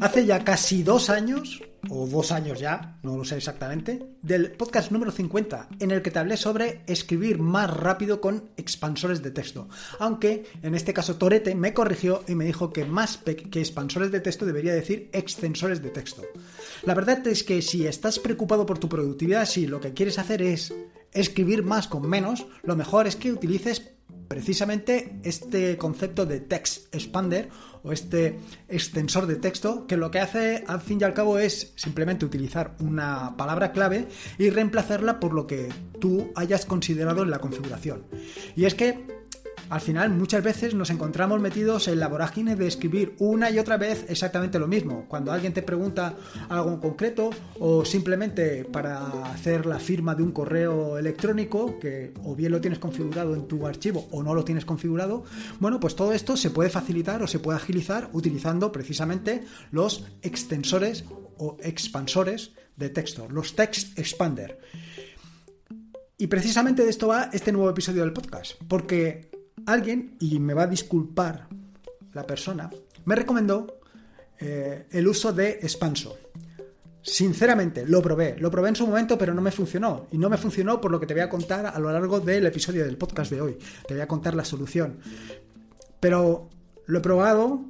hace ya casi dos años, o dos años ya, no lo sé exactamente, del podcast número 50, en el que te hablé sobre escribir más rápido con expansores de texto. Aunque en este caso Torete me corrigió y me dijo que más que expansores de texto debería decir extensores de texto. La verdad es que si estás preocupado por tu productividad, si lo que quieres hacer es escribir más con menos, lo mejor es que utilices precisamente este concepto de text expander o este extensor de texto que lo que hace al fin y al cabo es simplemente utilizar una palabra clave y reemplazarla por lo que tú hayas considerado en la configuración. Y es que al final muchas veces nos encontramos metidos en la vorágine de escribir una y otra vez exactamente lo mismo. Cuando alguien te pregunta algo en concreto o simplemente para hacer la firma de un correo electrónico, que o bien lo tienes configurado en tu archivo o no lo tienes configurado, bueno, pues todo esto se puede facilitar o se puede agilizar utilizando precisamente los extensores o expansores de texto, los text expander. Y precisamente de esto va este nuevo episodio del podcast, porque alguien, y me va a disculpar la persona, me recomendó eh, el uso de Expanso. Sinceramente, lo probé. Lo probé en su momento, pero no me funcionó. Y no me funcionó por lo que te voy a contar a lo largo del episodio del podcast de hoy. Te voy a contar la solución. Pero lo he probado,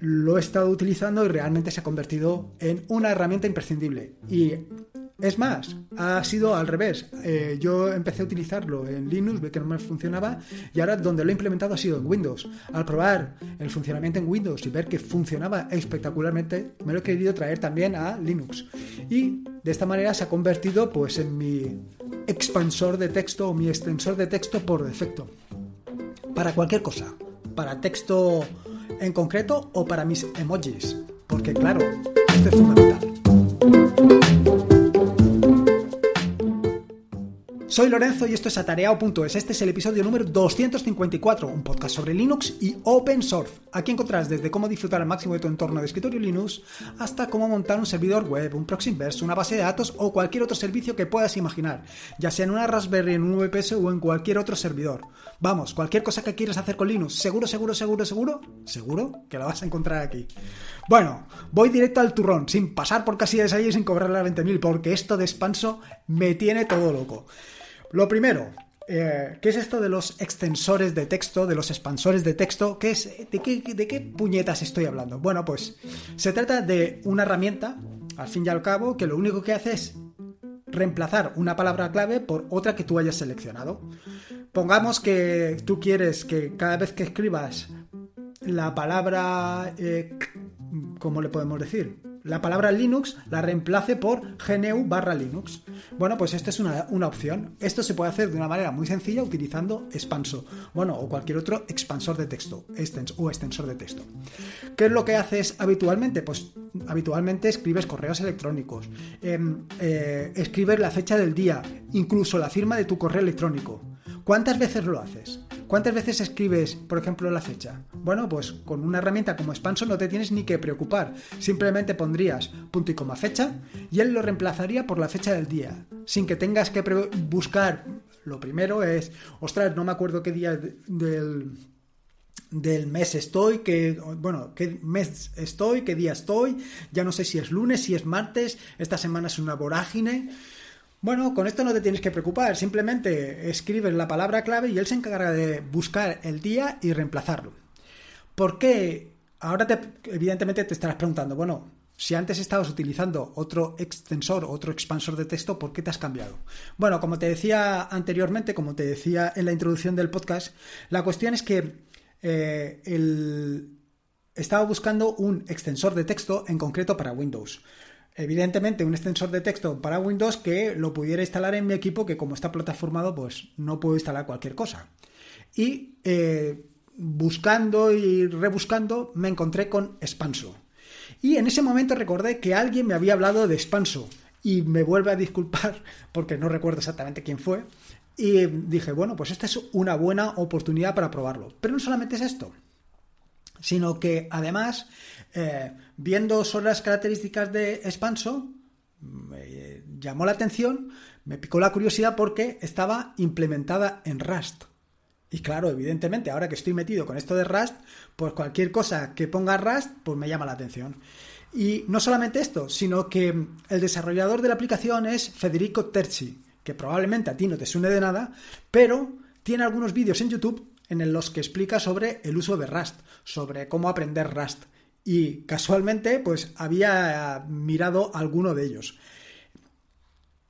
lo he estado utilizando y realmente se ha convertido en una herramienta imprescindible. Y es más, ha sido al revés. Eh, yo empecé a utilizarlo en Linux, vi que no me funcionaba y ahora donde lo he implementado ha sido en Windows. Al probar el funcionamiento en Windows y ver que funcionaba espectacularmente, me lo he querido traer también a Linux. Y de esta manera se ha convertido pues en mi expansor de texto o mi extensor de texto por defecto. Para cualquier cosa, para texto en concreto o para mis emojis, porque claro, esto es fundamental. Soy Lorenzo y esto es Atareao.es. Este es el episodio número 254, un podcast sobre Linux y open source. Aquí encontrarás desde cómo disfrutar al máximo de tu entorno de escritorio Linux hasta cómo montar un servidor web, un proxy inverse, una base de datos o cualquier otro servicio que puedas imaginar, ya sea en una Raspberry, en un VPS o en cualquier otro servidor. Vamos, cualquier cosa que quieras hacer con Linux, seguro, seguro, seguro, seguro, seguro que la vas a encontrar aquí. Bueno, voy directo al turrón, sin pasar por casi de y sin cobrar la 20.000, porque esto de expanso me tiene todo loco. Lo primero, eh, ¿qué es esto de los extensores de texto, de los expansores de texto? es, de, qué, puñetas estoy hablando? Bueno, pues se trata de una herramienta, al fin y al cabo, que lo único que hace es reemplazar una palabra clave por otra que tú hayas seleccionado. Pongamos que tú quieres que cada vez que escribas la palabra... Eh, ¿Cómo le podemos decir? la palabra Linux la reemplace por GNU barra Linux. Bueno, pues esta es una, opción. Esto se puede hacer de una manera muy sencilla utilizando Expanso, bueno, o cualquier otro expansor de texto extens, o extensor de texto. ¿Qué es lo que haces habitualmente? Pues habitualmente escribes correos electrónicos, em, eh, escribes la fecha del día, incluso la firma de tu correo electrónico. ¿Cuántas veces lo haces? ¿Cuántas veces escribes, por ejemplo, la fecha? Bueno, pues con una herramienta como Expanso no te tienes ni que preocupar. Simplemente pondrías punto y coma fecha y él lo reemplazaría por la fecha del día, sin que tengas que buscar. Lo primero es, ostras, no me acuerdo qué día del del mes estoy, que, bueno, qué mes estoy, qué día estoy, ya no sé si es lunes, si es martes, esta semana es una vorágine. Bueno, con esto no te tienes que preocupar, simplemente escribes la palabra clave y él se encarga de buscar el día y reemplazarlo. ¿Por qué? Ahora te, evidentemente te estarás preguntando, bueno, si antes estabas utilizando otro extensor, otro expansor de texto, ¿por qué te has cambiado? Bueno, como te decía anteriormente, como te decía en la introducción del podcast, la cuestión es que eh, estaba buscando un extensor de texto en concreto para Windows evidentemente un extensor de texto para Windows que lo pudiera instalar en mi equipo que como está plataformado pues no puedo instalar cualquier cosa. Y eh, buscando y rebuscando me encontré con Spanso. Y en ese momento recordé que alguien me había hablado de Spanso. y me vuelve a disculpar porque no recuerdo exactamente quién fue. Y eh, dije, bueno, pues esta es una buena oportunidad para probarlo. Pero no solamente es esto, sino que además eh, viendo son las características de Expanso, me eh, llamó la atención, me picó la curiosidad porque estaba implementada en Rust. Y claro, evidentemente, ahora que estoy metido con esto de Rust, pues cualquier cosa que ponga Rust, pues me llama la atención. Y no solamente esto, sino que el desarrollador de la aplicación es Federico Terzi, que probablemente a ti no te suene de nada, pero tiene algunos vídeos en YouTube en los que explica sobre el uso de Rust, sobre cómo aprender Rust y casualmente pues había mirado alguno de ellos.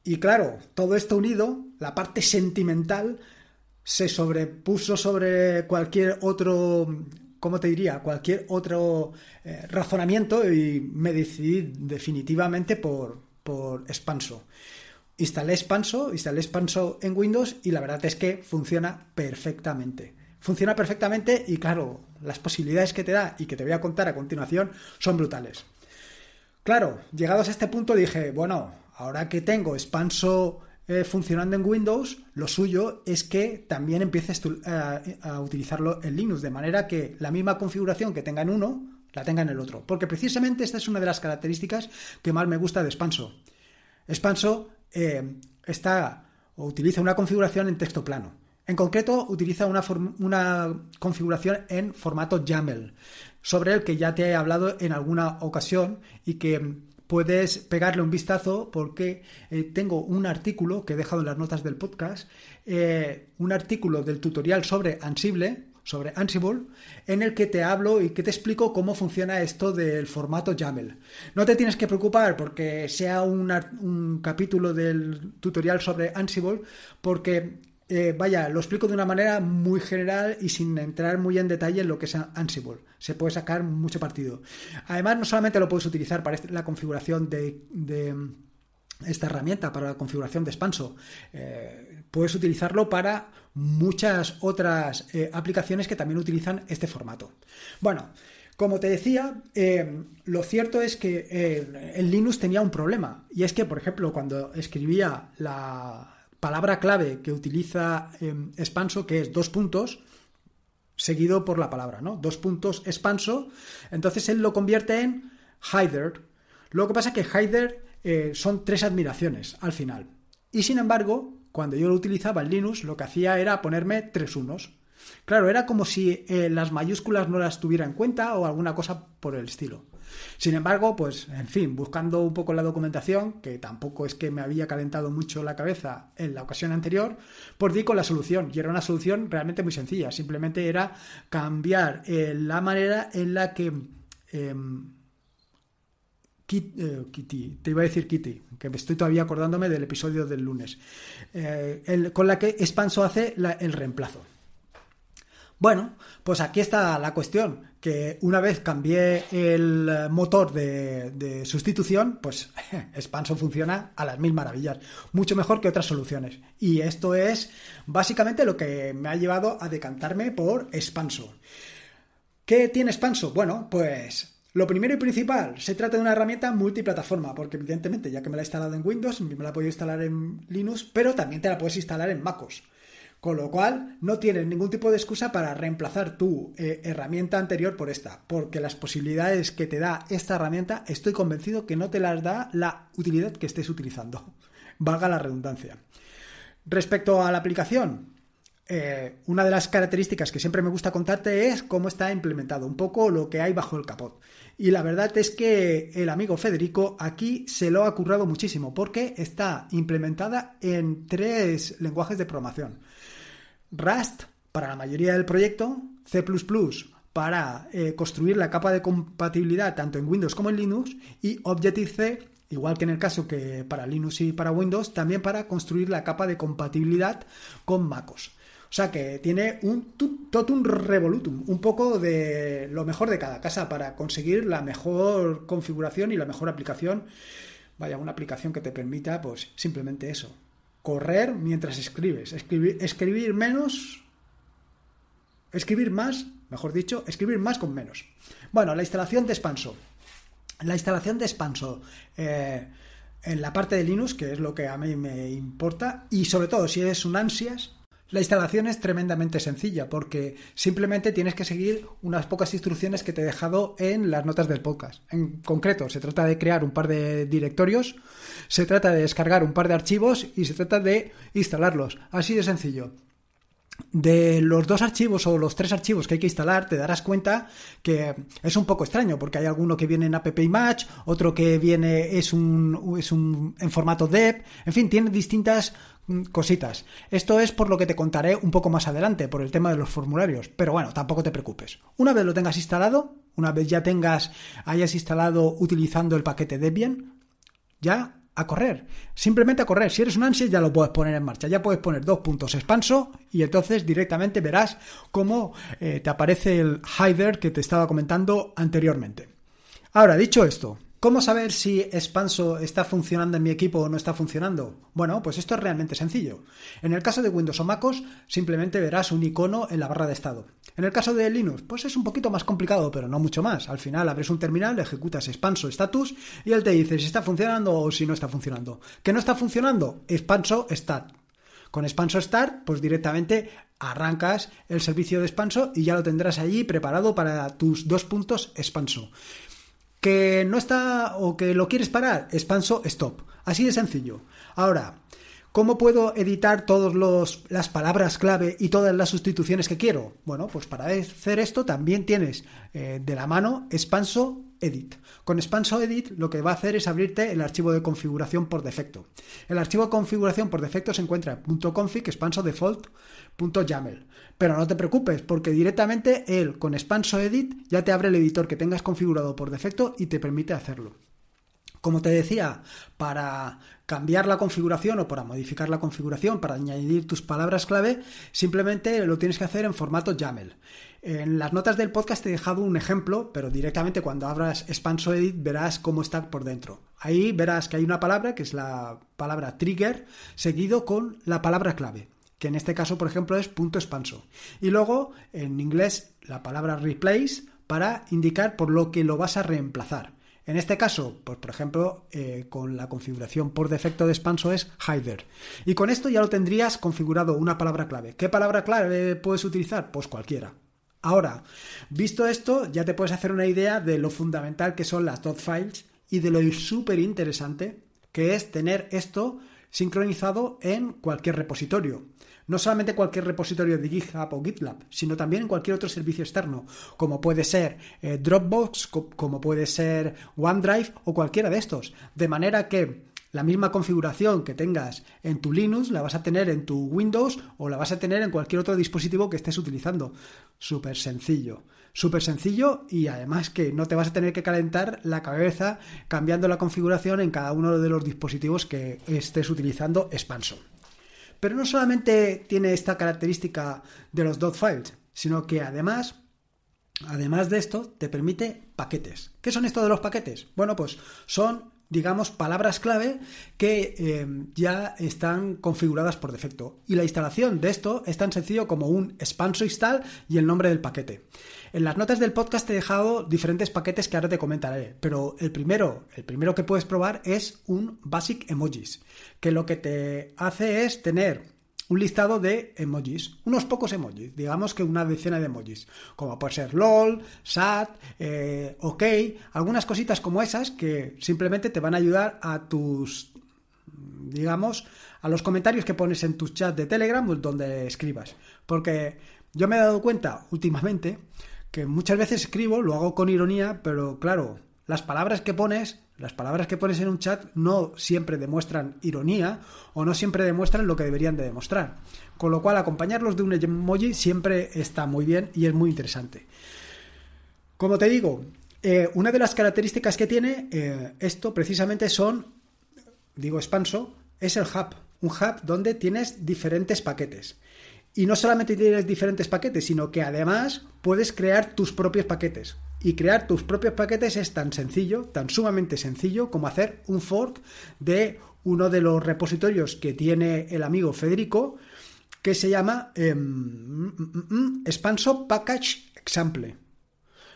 Y claro, todo esto unido, la parte sentimental se sobrepuso sobre cualquier otro, ¿cómo te diría? Cualquier otro eh, razonamiento y me decidí definitivamente por, por Expanso. Instalé Expanso, instalé Expanso en Windows y la verdad es que funciona perfectamente funciona perfectamente y claro, las posibilidades que te da y que te voy a contar a continuación son brutales. Claro, llegados a este punto dije, bueno, ahora que tengo Spanso eh, funcionando en Windows, lo suyo es que también empieces eh, a utilizarlo en Linux, de manera que la misma configuración que tenga en uno, la tenga en el otro. Porque precisamente esta es una de las características que más me gusta de Spanso. Spanso eh, está o utiliza una configuración en texto plano. En concreto, utiliza una, configuración en formato YAML, sobre el que ya te he hablado en alguna ocasión y que puedes pegarle un vistazo porque eh, tengo un artículo que he dejado en las notas del podcast, eh, un artículo del tutorial sobre Ansible, sobre Ansible, en el que te hablo y que te explico cómo funciona esto del formato YAML. No te tienes que preocupar porque sea un capítulo del tutorial sobre Ansible, porque eh, vaya, lo explico de una manera muy general y sin entrar muy en detalle en lo que es Ansible. Se puede sacar mucho partido. Además, no solamente lo puedes utilizar para este, la configuración de, esta herramienta, para la configuración de expanso, eh, puedes utilizarlo para muchas otras eh, aplicaciones que también utilizan este formato. Bueno. Como te decía, lo cierto es que el en Linux tenía un problema. Y es que, por ejemplo, cuando escribía la, palabra clave que utiliza Expanso, em, que es dos puntos, seguido por la palabra, ¿no? Dos puntos Expanso. Entonces él lo convierte en Heider. Lo que pasa es que Heider eh, son tres admiraciones al final. Y sin embargo, cuando yo lo utilizaba en Linux, lo que hacía era ponerme tres unos. Claro, era como si eh, las mayúsculas no las tuviera en cuenta o alguna cosa por el estilo. Sin embargo, pues en fin, buscando un poco la documentación, que tampoco es que me había calentado mucho la cabeza en la ocasión anterior, pues di con la solución. Y era una solución realmente muy sencilla. Simplemente era cambiar eh, la manera en la que... Em, eh, Kitty, te iba a decir Kitty, que me estoy todavía acordándome del episodio del lunes, eh, con la que Espanso hace el reemplazo. Bueno, pues aquí está la cuestión que una vez cambié el motor de, sustitución, pues Spanso funciona a las mil maravillas, mucho mejor que otras soluciones. Y esto es básicamente lo que me ha llevado a decantarme por Expanso. ¿Qué tiene Expanso? Bueno, pues lo primero y principal, se trata de una herramienta multiplataforma, porque evidentemente ya que me la he instalado en Windows, me la he podido instalar en Linux, pero también te la puedes instalar en MacOS. Con lo cual, no tienes ningún tipo de excusa para reemplazar tu eh, herramienta anterior por esta, porque las posibilidades que te da esta herramienta estoy convencido que no te las da la utilidad que estés utilizando. Valga la redundancia. Respecto a la aplicación, eh, una de las características que siempre me gusta contarte es cómo está implementado, un poco lo que hay bajo el capot. Y la verdad es que el amigo Federico aquí se lo ha currado muchísimo porque está implementada en tres lenguajes de programación. Rust para la mayoría del proyecto, C para eh, construir la capa de compatibilidad tanto en Windows como en Linux y Objective-C, igual que en el caso que para Linux y para Windows, también para construir la capa de compatibilidad con MacOS. O sea que tiene un totum revolutum, un poco de lo mejor de cada casa para conseguir la mejor configuración y la mejor aplicación. Vaya, una aplicación que te permita, pues simplemente eso, correr mientras escribes, escribir, escribir menos, escribir más, mejor dicho, escribir más con menos. Bueno, la instalación de Expanso. La instalación de Expanso eh, en la parte de Linux, que es lo que a mí me importa, y sobre todo si eres un ansias, la instalación es tremendamente sencilla porque simplemente tienes que seguir unas pocas instrucciones que te he dejado en las notas del podcast. En concreto, se trata de crear un par de directorios se trata de descargar un par de archivos y se trata de instalarlos. Así de sencillo de los dos archivos o los tres archivos que hay que instalar, te darás cuenta que es un poco extraño, porque hay alguno que viene en app image, otro que viene es un, en formato deb, en fin, tiene distintas mm, cositas. Esto es por lo que te contaré un poco más adelante, por el tema de los formularios, pero bueno, tampoco te preocupes. Una vez lo tengas instalado, una vez ya tengas, hayas instalado utilizando el paquete Debian, ya a correr, simplemente a correr. Si eres un ansia ya lo puedes poner en marcha, ya puedes poner dos puntos expanso y entonces directamente verás cómo eh, te aparece el hider que te estaba comentando anteriormente. Ahora, dicho esto, ¿Cómo saber si Expanso está funcionando en mi equipo o no está funcionando? Bueno, pues esto es realmente sencillo. En el caso de Windows o MacOS, simplemente verás un icono en la barra de estado. En el caso de Linux, pues es un poquito más complicado, pero no mucho más. Al final abres un terminal, ejecutas Expanso status y él te dice si está funcionando o si no está funcionando. ¿Qué no está funcionando? Expanso stat. Con Expanso Start, pues directamente arrancas el servicio de Expanso y ya lo tendrás allí preparado para tus dos puntos Expanso. ¿Que no está o que lo quieres parar? Expanso stop. Así de sencillo. Ahora, ¿cómo puedo editar todas las palabras clave y todas las sustituciones que quiero? Bueno, pues para hacer esto también tienes eh, de la mano expanso Edit. Con Expanso Edit lo que va a hacer es abrirte el archivo de configuración por defecto. El archivo de configuración por defecto se encuentra en .config spanso default Pero no te preocupes, porque directamente él con Expanso Edit ya te abre el editor que tengas configurado por defecto y te permite hacerlo. Como te decía, para cambiar la configuración o para modificar la configuración, para añadir tus palabras clave, simplemente lo tienes que hacer en formato YAML. En las notas del podcast te he dejado un ejemplo, pero directamente cuando abras Expanso Edit verás cómo está por dentro. Ahí verás que hay una palabra que es la palabra trigger seguido con la palabra clave que en este caso, por ejemplo, es punto expanso. Y luego, en inglés, la palabra replace para indicar por lo que lo vas a reemplazar. En este caso, pues, por ejemplo, eh, con la configuración por defecto de expanso es hider. Y con esto ya lo tendrías configurado una palabra clave. ¿Qué palabra clave puedes utilizar? Pues cualquiera. Ahora, visto esto, ya te puedes hacer una idea de lo fundamental que son las .files y de lo súper interesante que es tener esto sincronizado en cualquier repositorio. No solamente cualquier repositorio de GitHub o GitLab, sino también en cualquier otro servicio externo, como puede ser eh, Dropbox, como puede ser OneDrive o cualquiera de estos. De manera que la misma configuración que tengas en tu Linux la vas a tener en tu Windows o la vas a tener en cualquier otro dispositivo que estés utilizando. Súper sencillo, súper sencillo y además que no te vas a tener que calentar la cabeza cambiando la configuración en cada uno de los dispositivos que estés utilizando Expansion. Pero no solamente tiene esta característica de los dot .files, sino que además Además de esto, te permite paquetes. ¿Qué son estos de los paquetes? Bueno, pues son digamos, palabras clave que eh, ya están configuradas por defecto. Y la instalación de esto es tan sencillo como un expanso install y el nombre del paquete. En las notas del podcast te he dejado diferentes paquetes que ahora te comentaré, pero el primero, el primero que puedes probar es un Basic Emojis, que lo que te hace es tener un listado de emojis, unos pocos emojis, digamos que una decena de emojis, como puede ser LOL, SAT, eh, OK, algunas cositas como esas que simplemente te van a ayudar a tus, digamos, a los comentarios que pones en tus chats de Telegram pues, donde escribas. Porque yo me he dado cuenta últimamente que muchas veces escribo, lo hago con ironía, pero claro, las palabras que pones las palabras que pones en un chat no siempre demuestran ironía o no siempre demuestran lo que deberían de demostrar. Con lo cual, acompañarlos de un emoji siempre está muy bien y es muy interesante. Como te digo, eh, una de las características que tiene eh, esto precisamente son, digo expanso, es el hub. Un hub donde tienes diferentes paquetes. Y no solamente tienes diferentes paquetes, sino que además puedes crear tus propios paquetes y crear tus propios paquetes es tan sencillo, tan sumamente sencillo como hacer un fork de uno de los repositorios que tiene el amigo Federico que se llama eh, Package Example.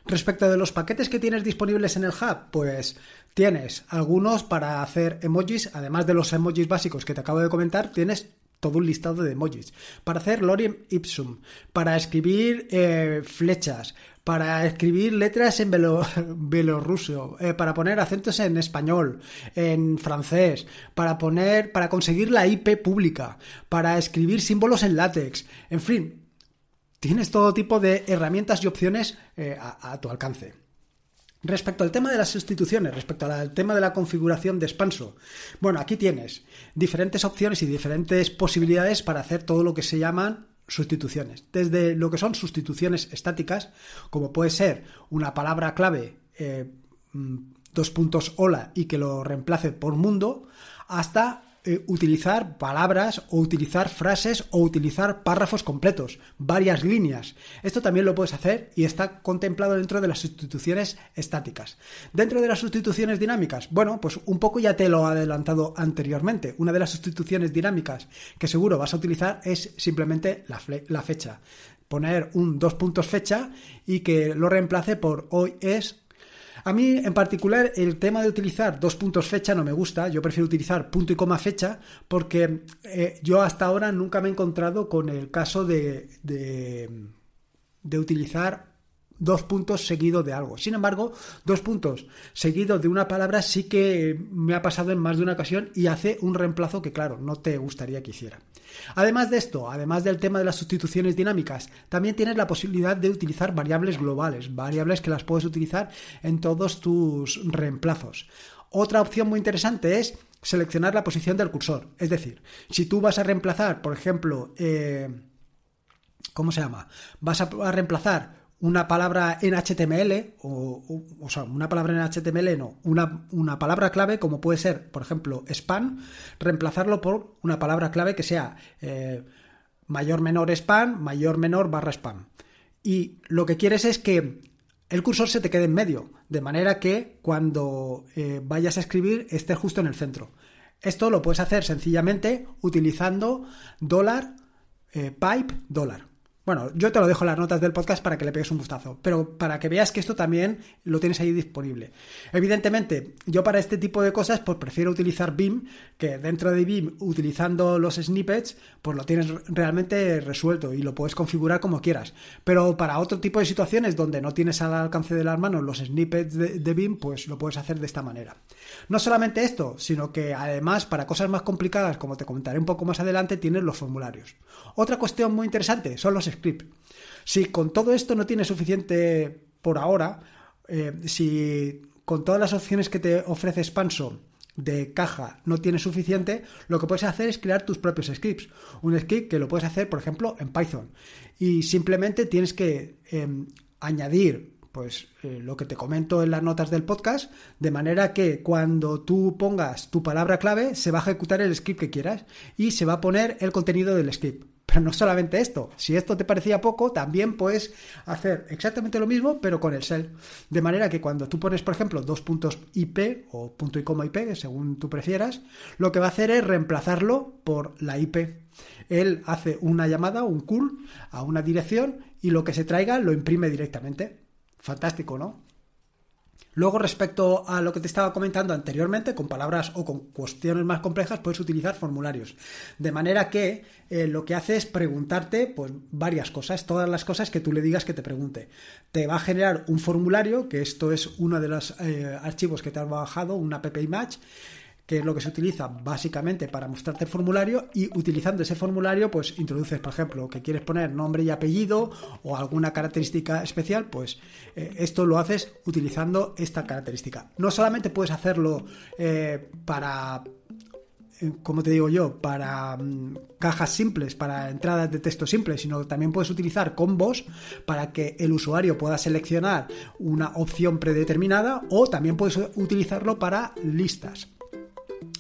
Respecto de los paquetes que tienes disponibles en el hub, pues tienes algunos para hacer emojis, además de los emojis básicos que te acabo de comentar, tienes todo un listado de emojis, para hacer lorem ipsum, para escribir eh, flechas, para escribir letras en belorruso, eh, para poner acentos en español, en francés, para poner, para conseguir la IP pública, para escribir símbolos en látex, en fin, tienes todo tipo de herramientas y opciones eh, a tu alcance. Respecto al tema de las sustituciones, respecto al tema de la configuración de expanso, bueno, aquí tienes diferentes opciones y diferentes posibilidades para hacer todo lo que se llaman sustituciones. Desde lo que son sustituciones estáticas, como puede ser una palabra clave, eh, mm, dos puntos hola y que lo reemplace por mundo, hasta eh, utilizar palabras o utilizar frases o utilizar párrafos completos, varias líneas. Esto también lo puedes hacer y está contemplado dentro de las sustituciones estáticas. Dentro de las sustituciones dinámicas, bueno, pues un poco ya te lo he adelantado anteriormente. Una de las sustituciones dinámicas que seguro vas a utilizar es simplemente la, la fecha. Poner un dos puntos fecha y que lo reemplace por hoy es a mí en particular el tema de utilizar dos puntos fecha no me gusta, yo prefiero utilizar punto y coma fecha porque eh, yo hasta ahora nunca me he encontrado con el caso de, de utilizar dos puntos seguidos de algo. Sin embargo, dos puntos seguidos de una palabra sí que me ha pasado en más de una ocasión y hace un reemplazo que, claro, no te gustaría que hiciera. Además de esto, además del tema de las sustituciones dinámicas, también tienes la posibilidad de utilizar variables globales, variables que las puedes utilizar en todos tus reemplazos. Otra opción muy interesante es seleccionar la posición del cursor. Es decir, si tú vas a reemplazar, por ejemplo, eh, ¿cómo se llama? Vas a reemplazar una palabra en HTML, o, sea, una palabra en HTML no, una, palabra clave como puede ser, por ejemplo, span, reemplazarlo por una palabra clave que sea eh, mayor menor span, mayor menor barra span. Y lo que quieres es que el cursor se te quede en medio, de manera que cuando eh, vayas a escribir esté justo en el centro. Esto lo puedes hacer sencillamente utilizando dólar, eh, pipe, dólar. Bueno, yo te lo dejo en las notas del podcast para que le pegues un gustazo, pero para que veas que esto también lo tienes ahí disponible. Evidentemente, yo para este tipo de cosas pues prefiero utilizar BIM, que dentro de BIM utilizando los snippets pues lo tienes realmente resuelto y lo puedes configurar como quieras. Pero para otro tipo de situaciones donde no tienes al alcance de las manos los snippets de, BIM, pues lo puedes hacer de esta manera. No solamente esto, sino que además para cosas más complicadas, como te comentaré un poco más adelante, tienes los formularios. Otra cuestión muy interesante son los script. Si con todo esto no tienes suficiente por ahora, eh, si con todas las opciones que te ofrece Spanso de caja no tienes suficiente, lo que puedes hacer es crear tus propios scripts. Un script que lo puedes hacer, por ejemplo, en Python. Y simplemente tienes que em, añadir pues eh, lo que te comento en las notas del podcast, de manera que cuando tú pongas tu palabra clave, se va a ejecutar el script que quieras y se va a poner el contenido del script. Pero no solamente esto, si esto te parecía poco, también puedes hacer exactamente lo mismo, pero con el sel. De manera que cuando tú pones, por ejemplo, dos puntos IP o punto y coma IP, según tú prefieras, lo que va a hacer es reemplazarlo por la IP. Él hace una llamada, un call, a una dirección y lo que se traiga lo imprime directamente. Fantástico, ¿no? Luego, respecto a lo que te estaba comentando anteriormente, con palabras o con cuestiones más complejas, puedes utilizar formularios. De manera que eh, lo que hace es preguntarte pues, varias cosas, todas las cosas que tú le digas que te pregunte. Te va a generar un formulario, que esto es uno de los eh, archivos que te ha bajado, una app image que es lo que se utiliza básicamente para mostrarte el formulario y utilizando ese formulario pues introduces por ejemplo que quieres poner nombre y apellido o alguna característica especial pues eh, esto lo haces utilizando esta característica no solamente puedes hacerlo eh, para eh, como te digo yo, para mm, cajas simples, para entradas de texto simples, sino también puedes utilizar combos para que el usuario pueda seleccionar una opción predeterminada o también puedes utilizarlo para listas.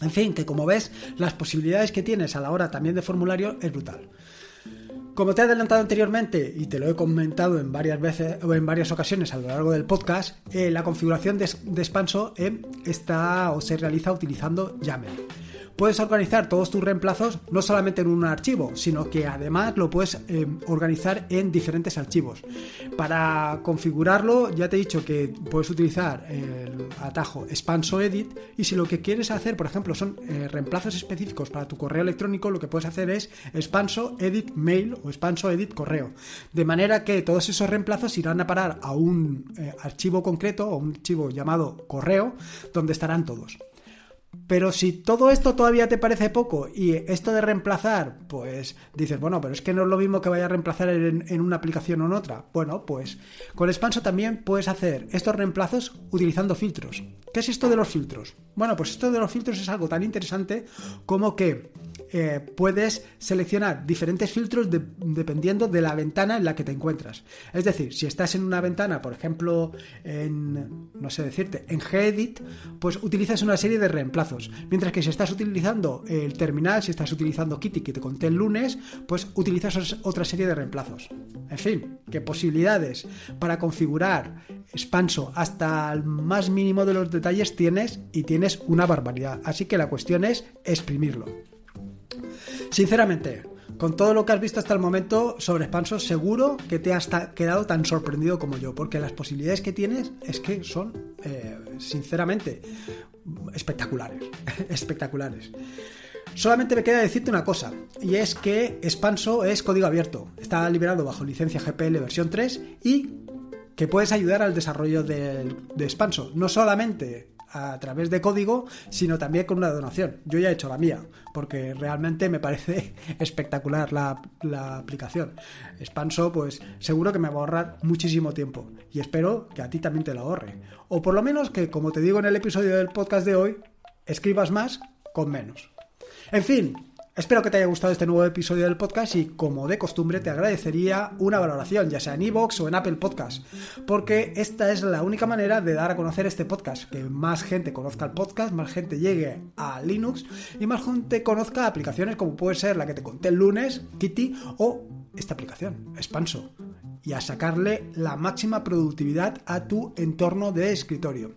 En fin, que como ves, las posibilidades que tienes a la hora también de formulario es brutal. Como te he adelantado anteriormente y te lo he comentado en varias veces o en varias ocasiones a lo largo del podcast, eh, la configuración de, expanso eh, está o se realiza utilizando YAML puedes organizar todos tus reemplazos no solamente en un archivo, sino que además lo puedes eh, organizar en diferentes archivos. Para configurarlo, ya te he dicho que puedes utilizar el atajo expanso edit y si lo que quieres hacer, por ejemplo, son eh, reemplazos específicos para tu correo electrónico, lo que puedes hacer es expanso edit mail o expanso edit correo. De manera que todos esos reemplazos irán a parar a un eh, archivo concreto o un archivo llamado correo donde estarán todos. Pero si todo esto todavía te parece poco y esto de reemplazar, pues dices, bueno, pero es que no es lo mismo que vaya a reemplazar en, una aplicación o en otra. Bueno, pues con Expanso también puedes hacer estos reemplazos utilizando filtros. ¿Qué es esto de los filtros? Bueno, pues esto de los filtros es algo tan interesante como que eh, puedes seleccionar diferentes filtros dependiendo de la ventana en la que te encuentras. Es decir, si estás en una ventana, por ejemplo, en, no sé decirte, en Gedit, pues utilizas una serie de reemplazos. Mientras que si estás utilizando el terminal, si estás utilizando Kitty que te conté el lunes, pues utilizas otra serie de reemplazos. En fin, que posibilidades para configurar expanso hasta el más mínimo de los detalles tienes y tienes una barbaridad. Así que la cuestión es exprimirlo. Sinceramente, con todo lo que has visto hasta el momento sobre Spanso, seguro que te has quedado tan sorprendido como yo, porque las posibilidades que tienes es que son, eh, sinceramente, espectaculares. espectaculares. Solamente me queda decirte una cosa, y es que Spanso es código abierto, está liberado bajo licencia GPL versión 3 y que puedes ayudar al desarrollo de, de no solamente a través de código, sino también con una donación. Yo ya he hecho la mía, porque realmente me parece espectacular la, aplicación. Spanso, pues seguro que me va a ahorrar muchísimo tiempo y espero que a ti también te lo ahorre. O por lo menos que, como te digo en el episodio del podcast de hoy, escribas más con menos. En fin, Espero que te haya gustado este nuevo episodio del podcast y como de costumbre te agradecería una valoración, ya sea en iVoox o en Apple Podcast, porque esta es la única manera de dar a conocer este podcast, que más gente conozca el podcast, más gente llegue a Linux y más gente conozca aplicaciones como puede ser la que te conté el lunes, Kitty, o esta aplicación, Expanso y a sacarle la máxima productividad a tu entorno de escritorio.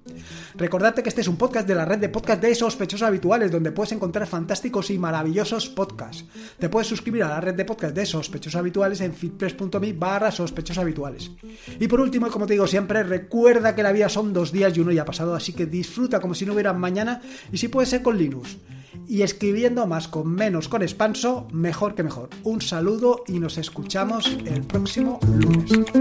Recordarte que este es un podcast de la red de podcast de sospechosos habituales donde puedes encontrar fantásticos y maravillosos podcasts. Te puedes suscribir a la red de podcast de sospechosos habituales en fitpress.me barra sospechosos habituales. Y por último, como te digo siempre, recuerda que la vida son dos días y uno ya ha pasado, así que disfruta como si no hubiera mañana y si puede ser con Linux. Y escribiendo más con menos con expanso, mejor que mejor. Un saludo y nos escuchamos el próximo lunes.